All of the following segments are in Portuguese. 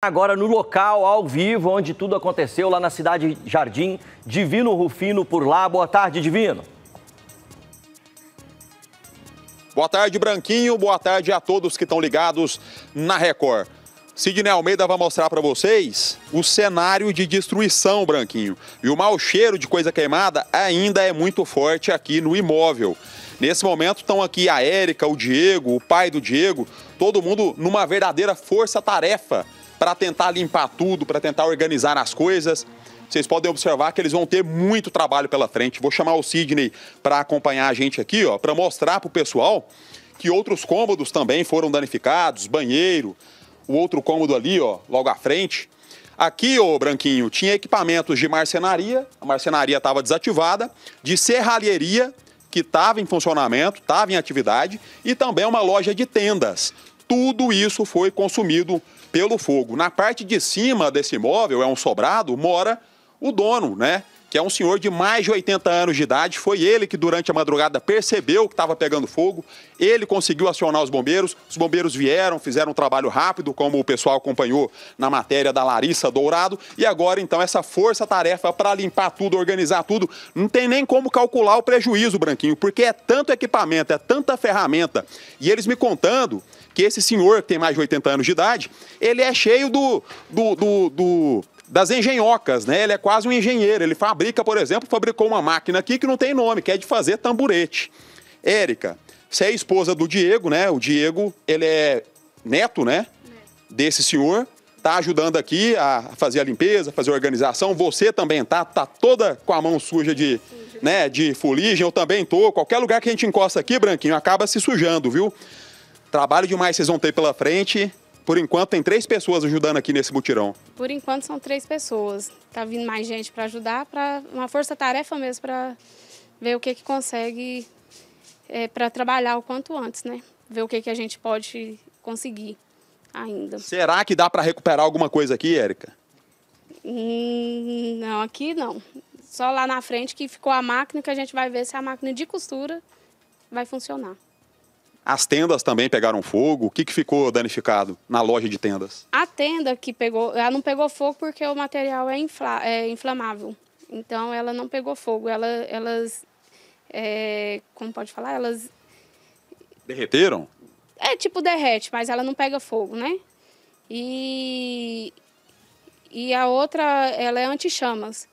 Agora no local, ao vivo, onde tudo aconteceu, lá na cidade Jardim, Divino Rufino por lá. Boa tarde, Divino. Boa tarde, Branquinho. Boa tarde a todos que estão ligados na Record. Sidney Almeida vai mostrar para vocês o cenário de destruição, Branquinho. E o mau cheiro de coisa queimada ainda é muito forte aqui no imóvel. Nesse momento estão aqui a Érica, o Diego, o pai do Diego, todo mundo numa verdadeira força-tarefa para tentar limpar tudo, para tentar organizar as coisas. Vocês podem observar que eles vão ter muito trabalho pela frente. Vou chamar o Sidney para acompanhar a gente aqui, ó, para mostrar para o pessoal que outros cômodos também foram danificados, banheiro, o outro cômodo ali, ó, logo à frente. Aqui, ô Branquinho, tinha equipamentos de marcenaria, a marcenaria estava desativada, de serralheria, que estava em funcionamento, estava em atividade, e também uma loja de tendas. Tudo isso foi consumido pelo fogo. Na parte de cima desse imóvel, é um sobrado, mora o dono, né? que é um senhor de mais de 80 anos de idade. Foi ele que, durante a madrugada, percebeu que estava pegando fogo. Ele conseguiu acionar os bombeiros. Os bombeiros vieram, fizeram um trabalho rápido, como o pessoal acompanhou na matéria da Larissa Dourado. E agora, então, essa força-tarefa para limpar tudo, organizar tudo. Não tem nem como calcular o prejuízo, Branquinho, porque é tanto equipamento, é tanta ferramenta. E eles me contando que esse senhor, que tem mais de 80 anos de idade, ele é cheio do, do, do, do das engenhocas, né? Ele é quase um engenheiro. Ele fabrica, por exemplo, fabricou uma máquina aqui que não tem nome, que é de fazer tamburete. Érica, você é esposa do Diego, né? O Diego, ele é neto, né? Desse senhor. Tá ajudando aqui a fazer a limpeza, fazer a organização. Você também tá, tá toda com a mão suja de, né, de fuligem. Eu também tô. Qualquer lugar que a gente encosta aqui, Branquinho, acaba se sujando, viu? Trabalho demais vocês vão ter pela frente. Por enquanto, tem três pessoas ajudando aqui nesse mutirão. Por enquanto, são três pessoas. Está vindo mais gente para ajudar, para uma força-tarefa mesmo, para ver o que, que consegue é, para trabalhar o quanto antes, né? Ver o que, que a gente pode conseguir ainda. Será que dá para recuperar alguma coisa aqui, Érica? Hum, não, aqui não. Só lá na frente que ficou a máquina que a gente vai ver se a máquina de costura vai funcionar. As tendas também pegaram fogo. O que, que ficou danificado na loja de tendas? A tenda que pegou, ela não pegou fogo porque o material é, infla, é inflamável. Então ela não pegou fogo. Ela, elas, é, como pode falar, elas derreteram? É tipo derrete, mas ela não pega fogo, né? E e a outra, ela é anti-chamas.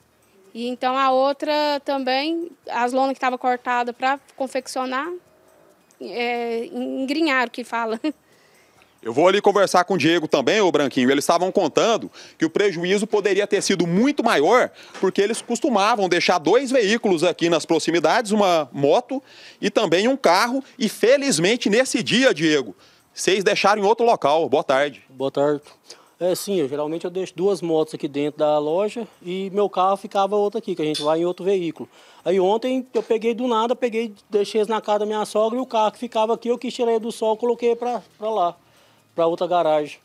E então a outra também, as lonas que estavam cortadas para confeccionar, é, o que fala. Eu vou ali conversar com o Diego também, ô Branquinho. Eles estavam contando que o prejuízo poderia ter sido muito maior, porque eles costumavam deixar dois veículos aqui nas proximidades, uma moto e também um carro. E felizmente nesse dia, Diego, vocês deixaram em outro local. Boa tarde. Boa tarde. É sim, eu, geralmente eu deixo duas motos aqui dentro da loja e meu carro ficava outro aqui, que a gente vai em outro veículo. Aí ontem eu peguei do nada, peguei, deixei eles na casa da minha sogra e o carro que ficava aqui, eu quis tirar do sol, coloquei para lá, para outra garagem.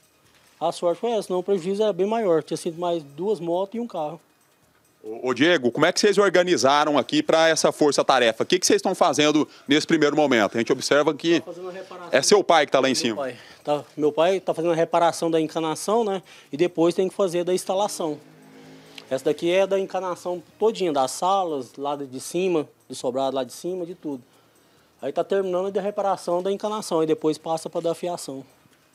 A sorte foi essa, não o prejuízo era bem maior. Tinha sido mais duas motos e um carro. Ô Diego, como é que vocês organizaram aqui para essa força-tarefa? O que, que vocês estão fazendo nesse primeiro momento? A gente observa que tá é seu pai que está lá em cima. pai. Tá, meu pai está fazendo a reparação da encanação, né? E depois tem que fazer da instalação. Essa daqui é da encanação todinha, das salas, lá de cima, do sobrado lá de cima, de tudo. Aí está terminando a reparação da encanação e depois passa para da fiação.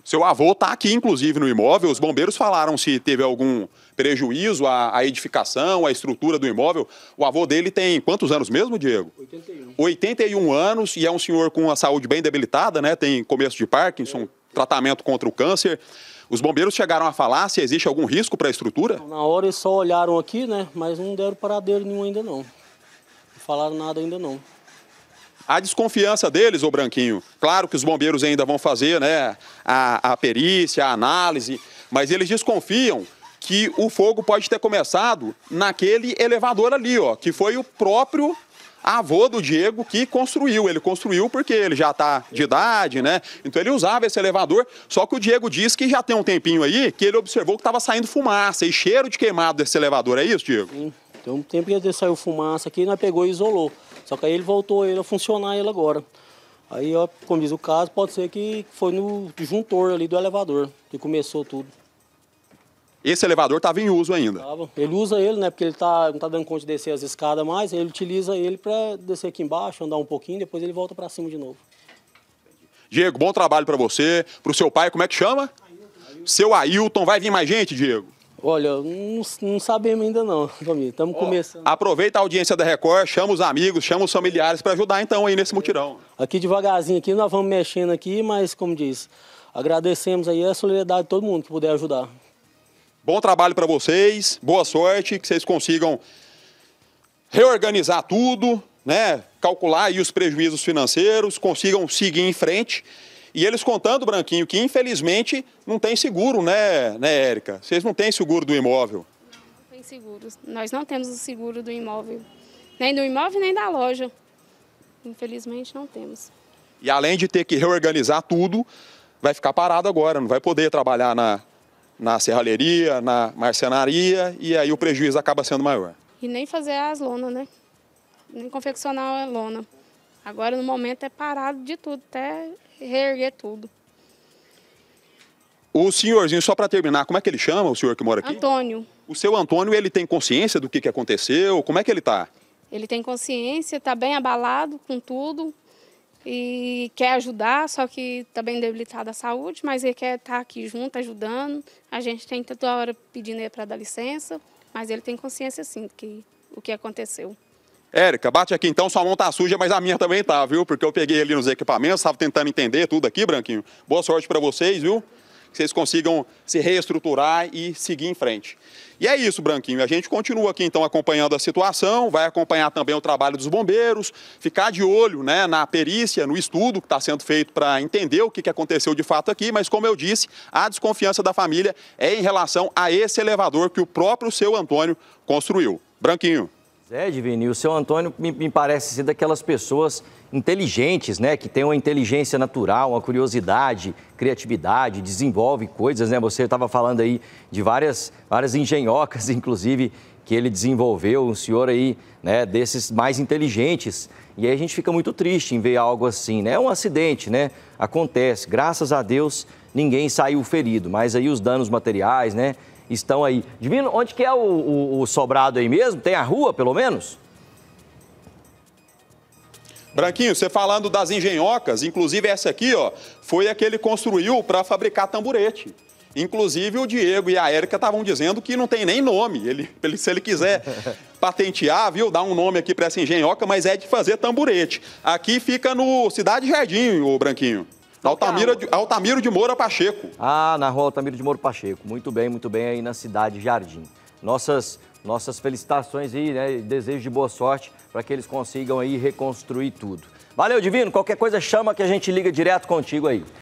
Seu avô está aqui, inclusive, no imóvel. Os bombeiros falaram se teve algum prejuízo à, à, edificação, à estrutura do imóvel. O avô dele tem quantos anos mesmo, Diego? 81. 81 anos e é um senhor com a saúde bem debilitada, né? Tem começo de Parkinson, é tratamento contra o câncer. Os bombeiros chegaram a falar se existe algum risco para a estrutura? Na hora eles só olharam aqui, né? Mas não deram paradeiro nenhum ainda não. Não falaram nada ainda não. A desconfiança deles, ô Branquinho, claro que os bombeiros ainda vão fazer né, a, a perícia, a análise, mas eles desconfiam que o fogo pode ter começado naquele elevador ali, ó, que foi o próprio avô do Diego que construiu. Ele construiu porque ele já está de idade, né? Então ele usava esse elevador. Só que o Diego diz que já tem um tempinho aí que ele observou que estava saindo fumaça e cheiro de queimado desse elevador. É isso, Diego? Sim. Tem um tempo que saiu fumaça aqui, nós pegou e isolou. Só que aí ele voltou ele a funcionar ele agora. Aí, ó, como diz o caso, pode ser que foi no disjuntor ali do elevador que começou tudo. Esse elevador estava em uso ainda. Ele usa ele, né? Porque ele tá, não está dando conta de descer as escadas mais, ele utiliza ele para descer aqui embaixo, andar um pouquinho, depois ele volta para cima de novo. Diego, bom trabalho para você, para o seu pai, como é que chama? Ailton. Seu Ailton, vai vir mais gente, Diego? Olha, não, não sabemos ainda não, família. Estamos começando. Aproveita a audiência da Record, chama os amigos, chama os familiares para ajudar então aí nesse mutirão. Aqui devagarzinho aqui nós vamos mexendo aqui, mas como diz, agradecemos aí a solidariedade de todo mundo que puder ajudar. Bom trabalho para vocês, boa sorte, que vocês consigam reorganizar tudo, né? Calcular aí os prejuízos financeiros, consigam seguir em frente. E eles contando, Branquinho, que infelizmente não tem seguro, né, né, Érica? Vocês não têm seguro do imóvel. Não, não tem seguro. Nós não temos o seguro do imóvel. Nem do imóvel, nem da loja. Infelizmente não temos. E além de ter que reorganizar tudo, vai ficar parado agora, não vai poder trabalhar na, na serralheria, na marcenaria, e aí o prejuízo acaba sendo maior. E nem fazer as lonas, né? Nem confeccionar a lona. Agora, no momento, é parado de tudo, até reerguer tudo. O senhorzinho, só para terminar, como é que ele chama, o senhor que mora aqui? Antônio. O seu Antônio, ele tem consciência do que, que aconteceu? Como é que ele está? Ele tem consciência, está bem abalado com tudo, e quer ajudar, só que está bem debilitada a saúde, mas ele quer estar tá aqui junto, ajudando. A gente tem toda hora pedindo ele para dar licença, mas ele tem consciência sim que o que aconteceu. Érica, bate aqui então, sua mão tá suja, mas a minha também tá, viu? Porque eu peguei ali nos equipamentos, estava tentando entender tudo aqui, Branquinho. Boa sorte para vocês, viu? que vocês consigam se reestruturar e seguir em frente. E é isso, Branquinho. A gente continua aqui então acompanhando a situação, vai acompanhar também o trabalho dos bombeiros, ficar de olho né, na perícia, no estudo que está sendo feito para entender o que, que aconteceu de fato aqui, mas como eu disse, a desconfiança da família é em relação a esse elevador que o próprio seu Antônio construiu. Branquinho. É, Divini, o seu Antônio me, me, parece ser daquelas pessoas inteligentes, né? Que tem uma inteligência natural, uma curiosidade, criatividade, desenvolve coisas, né? Você estava falando aí de várias, várias engenhocas, inclusive, que ele desenvolveu, um senhor aí, né? Desses mais inteligentes. E aí a gente fica muito triste em ver algo assim, né? É um acidente, né? Acontece. Graças a Deus, ninguém saiu ferido, mas aí os danos materiais, né? estão aí. Divino, onde que é o, o, o sobrado aí mesmo? Tem a rua, pelo menos? Branquinho, você falando das engenhocas, inclusive essa aqui, ó, foi a que ele construiu para fabricar tamburete. Inclusive o Diego e a Érica estavam dizendo que não tem nem nome. Ele, ele se ele quiser patentear, viu, dar um nome aqui para essa engenhoca, mas é de fazer tamburete. Aqui fica no Cidade Jardim, o Branquinho. Altamira de, Altamiro de Moura Pacheco. Ah, na rua Altamiro de Moura Pacheco. Muito bem, muito bem, aí na cidade Jardim. Nossas, nossas felicitações né, e né? Desejo de boa sorte para que eles consigam aí reconstruir tudo. Valeu, Divino. Qualquer coisa chama que a gente liga direto contigo aí.